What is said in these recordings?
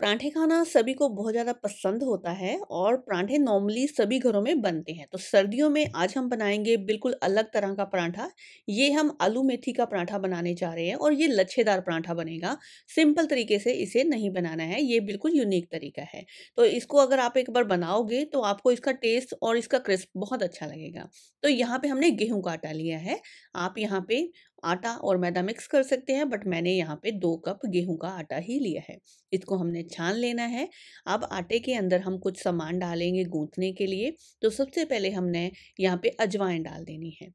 परांठे खाना सभी को बहुत ज़्यादा पसंद होता है और परांठे नॉर्मली सभी घरों में बनते हैं तो सर्दियों में आज हम बनाएंगे बिल्कुल अलग तरह का परांठा ये हम आलू मेथी का परांठा बनाने जा रहे हैं और ये लच्छेदार परांठा बनेगा सिंपल तरीके से इसे नहीं बनाना है ये बिल्कुल यूनिक तरीका है तो इसको अगर आप एक बार बनाओगे तो आपको इसका टेस्ट और इसका क्रिस्प बहुत अच्छा लगेगा तो यहाँ पर हमने गेहूँ का आटा लिया है आप यहाँ पर आटा और मैदा मिक्स कर सकते हैं बट मैंने यहाँ पे दो कप गेहूं का आटा ही लिया है इसको हमने छान लेना है अब आटे के अंदर हम कुछ सामान डालेंगे गूंथने के लिए तो सबसे पहले हमने यहाँ पे अजवाइन डाल देनी है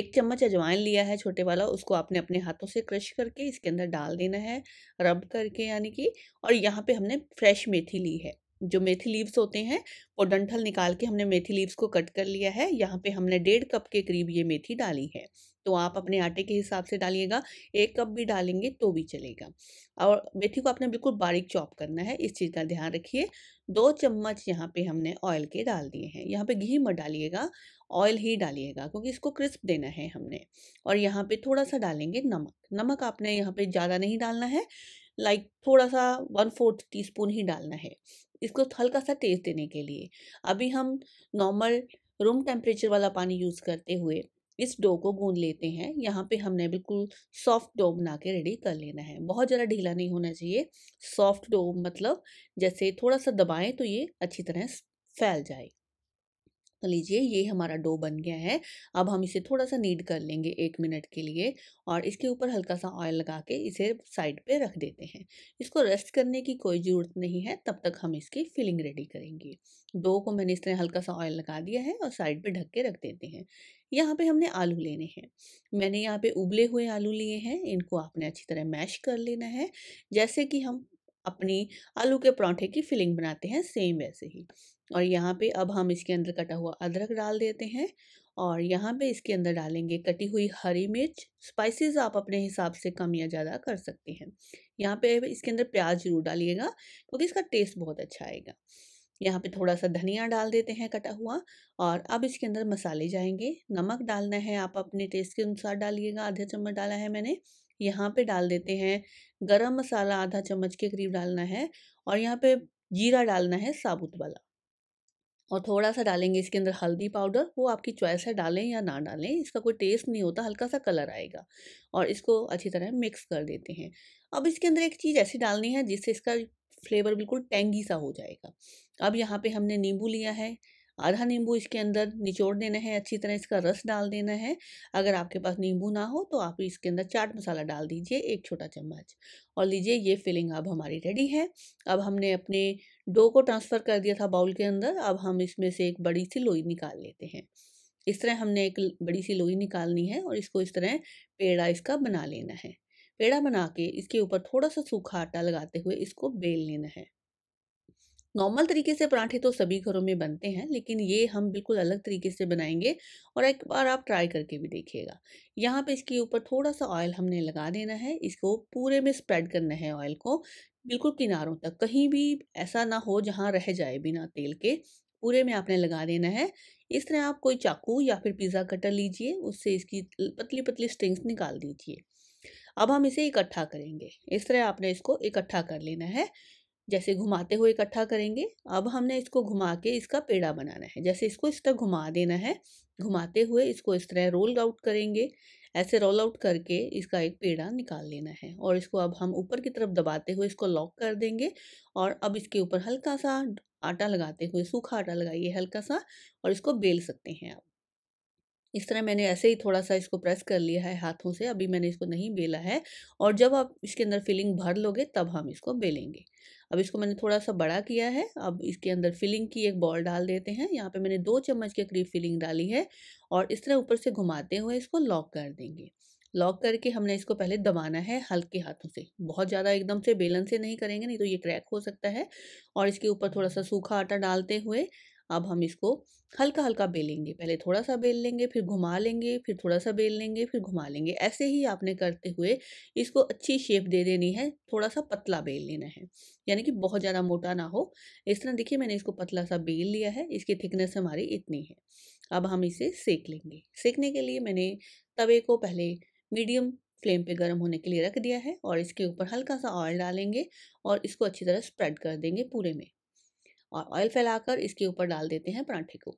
एक चम्मच अजवाइन लिया है छोटे वाला उसको आपने अपने हाथों से क्रश करके इसके अंदर डाल देना है रब करके यानी कि और यहाँ पर हमने फ्रेश मेथी ली है जो मेथी लीव्स होते हैं वो डंठल निकाल के हमने मेथी लीव्स को कट कर लिया है यहाँ पे हमने डेढ़ कप के करीब ये मेथी डाली है तो आप अपने आटे के हिसाब से डालिएगा एक कप भी डालेंगे तो भी चलेगा और मेथी को आपने बिल्कुल बारीक चॉप करना है इस चीज़ का ध्यान रखिए दो चम्मच यहाँ पे हमने ऑयल के डाल दिए हैं यहाँ पे घी मत डालिएगा ऑयल ही डालिएगा क्योंकि इसको क्रिस्प देना है हमने और यहाँ पे थोड़ा सा डालेंगे नमक नमक आपने यहाँ पे ज़्यादा नहीं डालना है लाइक like, थोड़ा सा वन फोर्थ टीस्पून ही डालना है इसको हल्का सा टेस्ट देने के लिए अभी हम नॉर्मल रूम टेम्परेचर वाला पानी यूज़ करते हुए इस डो को गूंद लेते हैं यहाँ पे हमने बिल्कुल सॉफ्ट डो बना के रेडी कर लेना है बहुत ज़्यादा ढीला नहीं होना चाहिए सॉफ्ट डो मतलब जैसे थोड़ा सा दबाएं तो ये अच्छी तरह फैल जाए तो लीजिए ये हमारा डो बन गया है अब हम इसे थोड़ा सा नीड कर लेंगे एक मिनट के लिए और इसके ऊपर हल्का सा ऑयल लगा के इसे साइड पे रख देते हैं इसको रेस्ट करने की कोई ज़रूरत नहीं है तब तक हम इसकी फिलिंग रेडी करेंगे डो को मैंने इस तरह हल्का सा ऑयल लगा दिया है और साइड पे ढक के रख देते हैं यहाँ पे हमने आलू लेने हैं मैंने यहाँ पे उबले हुए आलू लिए हैं इनको आपने अच्छी तरह मैश कर लेना है जैसे कि हम अपनी आलू के परांठे की फिलिंग बनाते हैं सेम वैसे ही और यहाँ पे अब हम इसके अंदर कटा हुआ अदरक डाल देते हैं और यहाँ पे इसके अंदर डालेंगे कटी हुई हरी मिर्च स्पाइसेस आप अपने हिसाब से कम या ज़्यादा कर सकते हैं यहाँ पे इसके अंदर प्याज जरूर डालिएगा क्योंकि इसका टेस्ट बहुत अच्छा आएगा यहाँ पे थोड़ा सा धनिया डाल देते हैं कटा हुआ और अब इसके अंदर मसाले जाएंगे नमक डालना है आप अपने टेस्ट के अनुसार डालिएगा आधा चम्मच डाला है मैंने यहाँ पे डाल देते हैं गरम मसाला आधा चम्मच के करीब डालना है और यहाँ पे जीरा डालना है साबुत वाला और थोड़ा सा डालेंगे इसके अंदर हल्दी पाउडर वो आपकी चॉइस है डालें या ना डालें इसका कोई टेस्ट नहीं होता हल्का सा कलर आएगा और इसको अच्छी तरह मिक्स कर देते हैं अब इसके अंदर एक चीज़ ऐसी डालनी है जिससे इसका फ्लेवर बिल्कुल टेंगी सा हो जाएगा अब यहाँ पे हमने नींबू लिया है आधा नींबू इसके अंदर निचोड़ देना है अच्छी तरह इसका रस डाल देना है अगर आपके पास नींबू ना हो तो आप इसके अंदर चाट मसाला डाल दीजिए एक छोटा चम्मच और लीजिए ये फिलिंग अब हमारी रेडी है अब हमने अपने डो को ट्रांसफ़र कर दिया था बाउल के अंदर अब हम इसमें से एक बड़ी सी लोई निकाल लेते हैं इस तरह हमने एक बड़ी सी लोई निकालनी है और इसको इस तरह पेड़ा इसका बना लेना है पेड़ा बना के इसके ऊपर थोड़ा सा सूखा आटा लगाते हुए इसको बेल लेना है नॉर्मल तरीके से पराठे तो सभी घरों में बनते हैं लेकिन ये हम बिल्कुल अलग तरीके से बनाएंगे और एक बार आप ट्राई करके भी देखिएगा यहाँ पे इसके ऊपर थोड़ा सा ऑयल हमने लगा देना है इसको पूरे में स्प्रेड करना है ऑयल को बिल्कुल किनारों तक कहीं भी ऐसा ना हो जहाँ रह जाए बिना तेल के पूरे में आपने लगा देना है इस तरह आप कोई चाकू या फिर पिज़्ज़ा कटर लीजिए उससे इसकी पतली पतली स्ट्रिंग्स निकाल दीजिए अब हम इसे इकट्ठा करेंगे इस तरह आपने इसको इकट्ठा कर लेना है जैसे घुमाते हुए इकट्ठा करेंगे अब हमने इसको घुमा के इसका पेड़ा बनाना है जैसे इसको इस तरह घुमा देना है घुमाते हुए इसको इस तरह रोल आउट करेंगे ऐसे रोल आउट करके इसका एक पेड़ा निकाल लेना है और इसको अब हम ऊपर की तरफ दबाते हुए इसको लॉक कर देंगे और अब इसके ऊपर हल्का सा आटा लगाते हुए सूखा आटा लगाइए हल्का सा और इसको बेल सकते हैं आप इस तरह मैंने ऐसे ही थोड़ा सा इसको प्रेस कर लिया है हाथों से अभी मैंने इसको नहीं बेला है और जब आप इसके अंदर फिलिंग भर लोगे तब हम इसको बेलेंगे अब इसको मैंने थोड़ा सा बड़ा किया है अब इसके अंदर फिलिंग की एक बॉल डाल देते हैं यहाँ पे मैंने दो चम्मच के करीब फिलिंग डाली है और इस तरह ऊपर से घुमाते हुए इसको लॉक कर देंगे लॉक करके हमने इसको पहले दबाना है हल्के हाथों से बहुत ज़्यादा एकदम से बेलन से नहीं करेंगे नहीं तो ये क्रैक हो सकता है और इसके ऊपर थोड़ा सा सूखा आटा डालते हुए अब हम इसको हल्का हल्का बेलेंगे पहले थोड़ा सा बेल लेंगे फिर घुमा लेंगे फिर थोड़ा सा बेल लेंगे फिर घुमा लेंगे ऐसे ही आपने करते हुए इसको अच्छी शेप दे देनी है थोड़ा सा पतला बेल लेना है यानी कि बहुत ज़्यादा मोटा ना हो इस तरह देखिए मैंने इसको पतला सा बेल लिया है इसकी थिकनेस हमारी इतनी है अब हम इसे सेक लेंगे सेकने के लिए मैंने तवे को पहले मीडियम फ्लेम पे गर्म होने के लिए रख दिया है और इसके ऊपर हल्का सा ऑयल डालेंगे और इसको अच्छी तरह स्प्रेड कर देंगे पूरे में और ऑयल फैलाकर इसके ऊपर डाल देते हैं पराठे को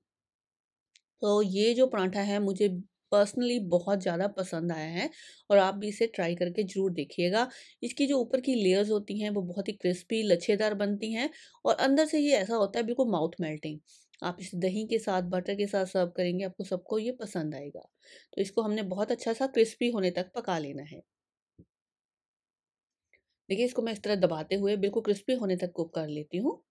तो ये जो पराठा है मुझे पर्सनली बहुत ज़्यादा पसंद आया है और आप भी इसे ट्राई करके ज़रूर देखिएगा इसकी जो ऊपर की लेयर्स होती हैं वो बहुत ही क्रिस्पी लच्छेदार बनती हैं और अंदर से ये ऐसा होता है बिल्कुल माउथ मेल्टिंग आप इसे दही के साथ बटर के साथ सर्व करेंगे आपको सबको ये पसंद आएगा तो इसको हमने बहुत अच्छा सा क्रिस्पी होने तक पका लेना है देखिए इसको मैं इस तरह दबाते हुए बिल्कुल क्रिस्पी होने तक कुक कर लेती हूँ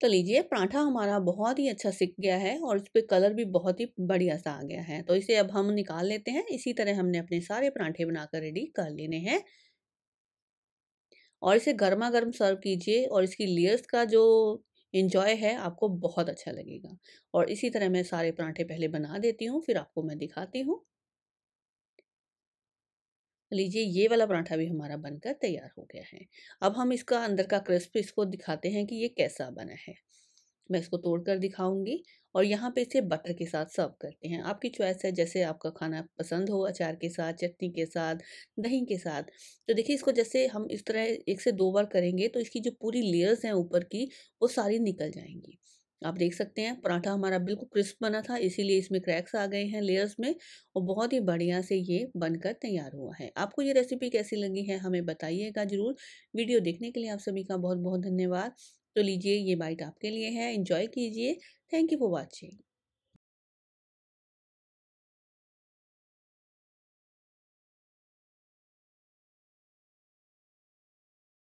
तो लीजिए पराठा हमारा बहुत ही अच्छा सिक गया है और उस पर कलर भी बहुत ही बढ़िया सा आ गया है तो इसे अब हम निकाल लेते हैं इसी तरह हमने अपने सारे पराठे बनाकर रेडी कर लेने हैं और इसे गर्मा गर्म सर्व कीजिए और इसकी लेयर्स का जो इन्जॉय है आपको बहुत अच्छा लगेगा और इसी तरह मैं सारे पराठे पहले बना देती हूँ फिर आपको मैं दिखाती हूँ लीजिए ये वाला पराठा भी हमारा बनकर तैयार हो गया है अब हम इसका अंदर का क्रिस्प इसको दिखाते हैं कि ये कैसा बना है मैं इसको तोड़ कर दिखाऊंगी और यहाँ पे इसे बटर के साथ सर्व करते हैं आपकी चॉइस है जैसे आपका खाना पसंद हो अचार के साथ चटनी के साथ दही के साथ तो देखिए इसको जैसे हम इस तरह एक से दो बार करेंगे तो इसकी जो पूरी लेयर्स हैं ऊपर की वो सारी निकल जाएंगी आप देख सकते हैं पराठा हमारा बिल्कुल क्रिस्प बना था इसीलिए इसमें क्रैक्स आ गए हैं लेयर्स में और बहुत ही बढ़िया से ये बनकर तैयार हुआ है आपको ये रेसिपी कैसी लगी है हमें बताइएगा ज़रूर वीडियो देखने के लिए आप सभी का बहुत बहुत धन्यवाद तो लीजिए ये बाइट आपके लिए है इन्जॉय कीजिए थैंक यू फॉर वॉचिंग